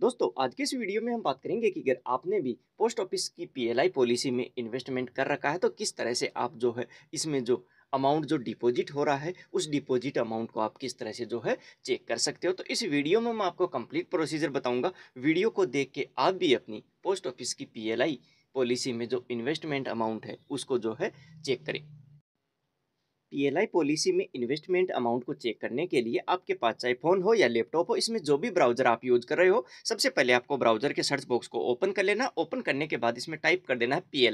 दोस्तों आज के इस वीडियो में हम बात करेंगे कि अगर आपने भी पोस्ट ऑफिस की पीएलआई पॉलिसी में इन्वेस्टमेंट कर रखा है तो किस तरह से आप जो है इसमें जो अमाउंट जो डिपॉजिट हो रहा है उस डिपॉजिट अमाउंट को आप किस तरह से जो है चेक कर सकते हो तो इस वीडियो में मैं आपको कंप्लीट प्रोसीजर बताऊंगा वीडियो को देख के आप भी अपनी पोस्ट ऑफिस की पी पॉलिसी में जो इन्वेस्टमेंट अमाउंट है उसको जो है चेक करें पीएलआई पॉलिसी में इन्वेस्टमेंट अमाउंट को चेक करने के लिए आपके पास चाहे फ़ोन हो या लैपटॉप हो इसमें जो भी ब्राउज़र आप यूज़ कर रहे हो सबसे पहले आपको ब्राउज़र के सर्च बॉक्स को ओपन कर लेना ओपन करने के बाद इसमें टाइप कर देना है पी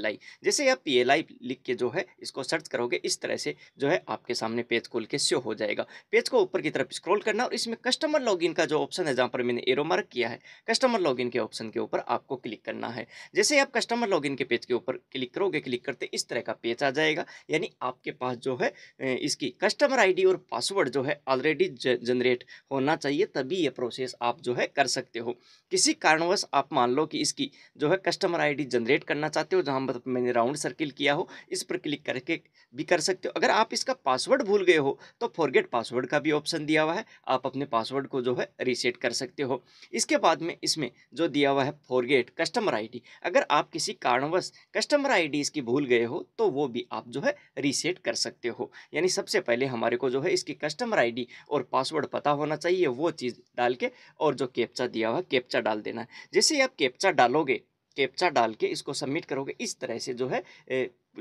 जैसे आप पी लिख के जो है इसको सर्च करोगे इस तरह से जो है आपके सामने पेज खोल के शो हो जाएगा पेज को ऊपर की तरफ स्क्रॉल करना और इसमें कस्टमर लॉग का जो ऑप्शन है जहाँ पर मैंने एरो मार्क किया है कस्टमर लॉग के ऑप्शन के ऊपर आपको क्लिक करना है जैसे आप कस्टमर लॉग के पेज के ऊपर क्लिक करोगे क्लिक करते इस तरह का पेज आ जाएगा यानी आपके पास जो है इसकी कस्टमर आईडी और पासवर्ड जो है ऑलरेडी जनरेट होना चाहिए तभी ये प्रोसेस आप जो है कर सकते हो किसी कारणवश आप मान लो कि इसकी जो है कस्टमर आईडी जनरेट करना चाहते हो जहां मतलब मैंने राउंड सर्किल किया हो इस पर क्लिक करके भी कर सकते हो अगर आप इसका पासवर्ड भूल गए हो तो फॉरगेट पासवर्ड का भी ऑप्शन दिया हुआ है आप अपने पासवर्ड को जो है रीसेट कर सकते हो इसके बाद में इसमें जो दिया हुआ है फॉरगेट कस्टमर आईडी अगर आप किसी कारणवश कस्टमर आईडी इसकी भूल गए हो तो वो भी आप जो है रीसेट कर सकते हो यानी सबसे पहले हमारे को जो है इसकी कस्टमर आईडी और पासवर्ड पता होना चाहिए वो चीज़ डाल के और जो कैप्चा दिया हुआ कैप्चा डाल देना है जैसे आप कैप्चा डालोगे कैप्चा डाल के इसको सबमिट करोगे इस तरह से जो है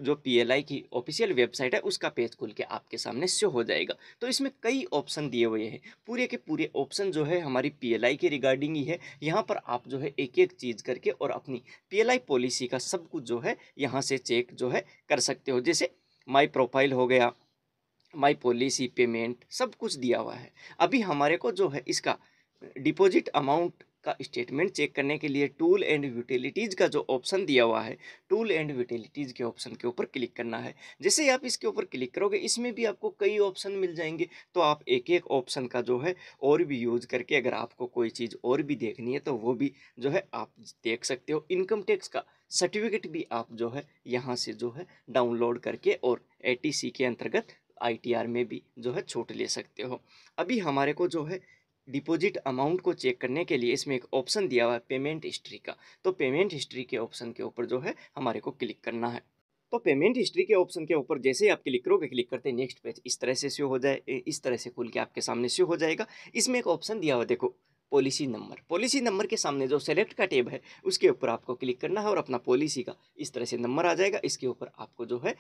जो पीएलआई की ऑफिशियल वेबसाइट है उसका पेज खुल के आपके सामने शो हो जाएगा तो इसमें कई ऑप्शन दिए हुए हैं पूरे के पूरे ऑप्शन जो है हमारी पीएलआई के रिगार्डिंग ही है यहाँ पर आप जो है एक एक चीज़ करके और अपनी पीएलआई पॉलिसी का सब कुछ जो है यहाँ से चेक जो है कर सकते हो जैसे माई प्रोफाइल हो गया माई पॉलिसी पेमेंट सब कुछ दिया हुआ है अभी हमारे को जो है इसका डिपॉजिट अमाउंट का स्टेटमेंट चेक करने के लिए टूल एंड यूटिलिटीज़ का जो ऑप्शन दिया हुआ है टूल एंड यूटिलिटीज़ के ऑप्शन के ऊपर क्लिक करना है जैसे आप इसके ऊपर क्लिक करोगे इसमें भी आपको कई ऑप्शन मिल जाएंगे तो आप एक एक ऑप्शन का जो है और भी यूज़ करके अगर आपको कोई चीज़ और भी देखनी है तो वो भी जो है आप देख सकते हो इनकम टैक्स का सर्टिफिकेट भी आप जो है यहाँ से जो है डाउनलोड करके और ए के अंतर्गत आईटीआर में भी जो है छूट ले सकते हो अभी हमारे को जो है डिपॉजिट अमाउंट को चेक करने के लिए इसमें एक ऑप्शन दिया हुआ है पेमेंट हिस्ट्री का तो पेमेंट हिस्ट्री के ऑप्शन के ऊपर जो है हमारे को क्लिक करना है तो पेमेंट हिस्ट्री के ऑप्शन के ऊपर जैसे ही आप क्लिक करोगे क्लिक करते नेक्स्ट पेज इस तरह से शो हो जाए इस तरह से खुल के आपके सामने शो हो जाएगा इसमें एक ऑप्शन दिया हुआ देखो पॉलिसी नंबर पॉलिसी नंबर के सामने जो सेलेक्ट का टेब है उसके ऊपर आपको क्लिक करना है और अपना पॉलिसी का इस तरह से नंबर आ जाएगा इसके ऊपर आपको जो है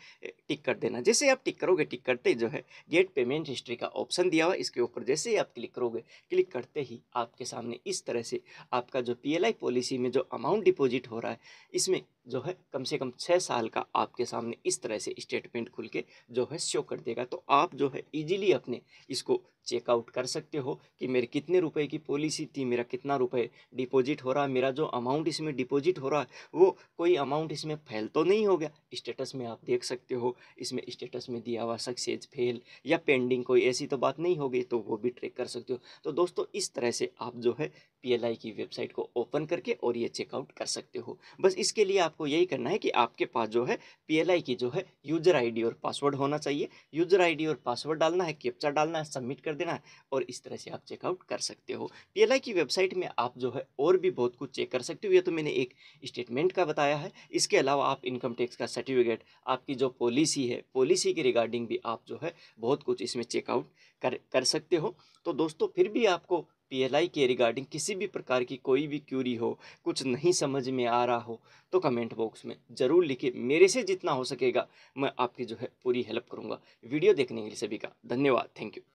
टिक कर देना जैसे आप टिक करोगे टिक करते ही जो है गेट पेमेंट हिस्ट्री का ऑप्शन दिया हुआ इसके ऊपर जैसे ही आप क्लिक करोगे क्लिक करते ही आपके सामने इस तरह से आपका जो पी पॉलिसी में जो अमाउंट डिपोजिट हो रहा है इसमें जो है कम से कम छः साल का आपके सामने इस तरह से स्टेटमेंट खुल के जो है शो कर देगा तो आप जो है इजीली अपने इसको चेकआउट कर सकते हो कि मेरे कितने रुपए की पॉलिसी थी मेरा कितना रुपए डिपॉजिट हो रहा है मेरा जो अमाउंट इसमें डिपॉजिट हो रहा है वो कोई अमाउंट इसमें फेल तो नहीं हो गया स्टेटस में आप देख सकते हो इसमें स्टेटस में दिया हुआ सक्सेस फेल या पेंडिंग कोई ऐसी तो बात नहीं होगी तो वो भी ट्रेक कर सकते हो तो दोस्तों इस तरह से आप जो है पीएलआई की वेबसाइट को ओपन करके और ये चेकआउट कर सकते हो बस इसके लिए आपको यही करना है कि आपके पास जो है पीएलआई की जो है यूजर आईडी और पासवर्ड होना चाहिए यूजर आईडी और पासवर्ड डालना है कैप्चा डालना है सबमिट कर देना है और इस तरह से आप चेकआउट कर सकते हो पी की वेबसाइट में आप जो है और भी बहुत कुछ चेक कर सकते हो ये तो मैंने एक स्टेटमेंट का बताया है इसके अलावा आप इनकम टैक्स का सर्टिफिकेट आपकी जो पॉलिसी है पॉलिसी के रिगार्डिंग भी आप जो है बहुत कुछ इसमें चेकआउट कर कर सकते हो तो दोस्तों फिर भी आपको पीएलआई के रिगार्डिंग किसी भी प्रकार की कोई भी क्यूरी हो कुछ नहीं समझ में आ रहा हो तो कमेंट बॉक्स में ज़रूर लिखिए मेरे से जितना हो सकेगा मैं आपकी जो है पूरी हेल्प करूँगा वीडियो देखने के लिए सभी का धन्यवाद थैंक यू